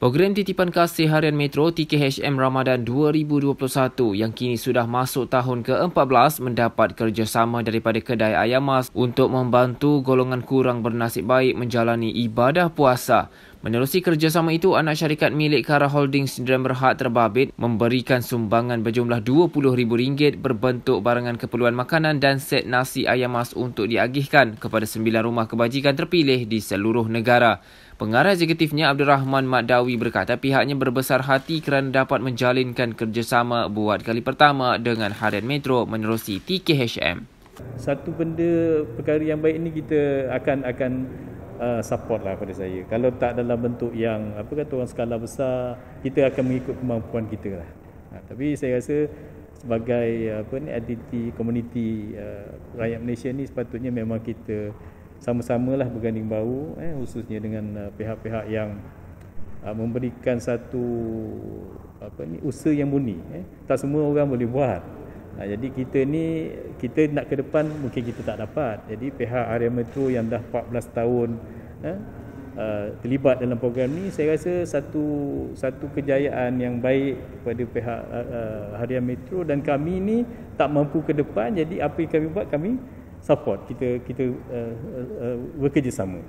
Program titipan kasih harian Metro TKHM Ramadan 2021 yang kini sudah masuk tahun ke-14 mendapat kerjasama daripada kedai Ayam Mas untuk membantu golongan kurang bernasib baik menjalani ibadah puasa. Menerusi kerjasama itu, anak syarikat milik Kara Holdings Sdn Bhd Terbabit memberikan sumbangan berjumlah RM20,000 berbentuk barangan keperluan makanan dan set nasi ayam mas untuk diagihkan kepada sembilan rumah kebajikan terpilih di seluruh negara. Pengarah eksekutifnya Abdul Rahman Madawi berkata pihaknya berbesar hati kerana dapat menjalinkan kerjasama buat kali pertama dengan Harian Metro menerusi TKHM. Satu benda perkara yang baik ini kita akan akan uh, support lah pada saya. Kalau tak dalam bentuk yang apa kata orang skala besar, kita akan mengikut kemampuan kita lah. Ha, tapi saya rasa sebagai apa ni entity community uh, ah, rakyat Malaysia ni sepatutnya memang kita sama sama lah berganding bahu eh khususnya dengan uh, pihak-pihak yang uh, memberikan satu apa ni usaha yang murni eh tak semua orang boleh buat Ha, jadi kita ni kita nak ke depan mungkin kita tak dapat. Jadi pihak Area Metro yang dah 14 tahun eh, terlibat dalam program ni saya rasa satu satu kejayaan yang baik kepada pihak uh, Harian Metro dan kami ni tak mampu ke depan jadi apa yang kami buat kami support kita kita uh, uh, uh, bekerjasama.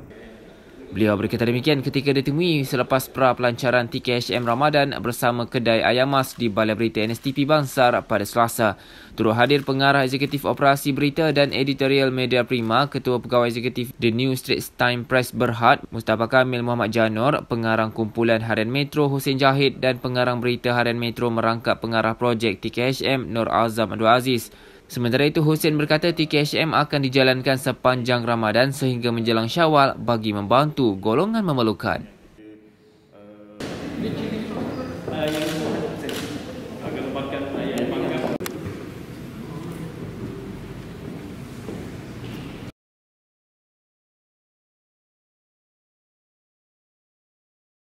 Beliau berkata demikian ketika ditemui selepas pra pelancaran TKHM Ramadan bersama kedai Ayam Mas di Balai Berita NSTP Bangsar pada Selasa. Turut hadir pengarah eksekutif operasi berita dan editorial media Prima, Ketua Pegawai Eksekutif The New Straits Times Press Berhad, Mustafa Kamil Muhammad Janor, pengarang kumpulan Harian Metro Hussein Jahid dan pengarang berita Harian Metro merangkap pengarah projek TKHM Nur Azam Abdul Aziz. Sementara itu, Hussein berkata TKHM akan dijalankan sepanjang Ramadan sehingga menjelang syawal bagi membantu golongan memerlukan.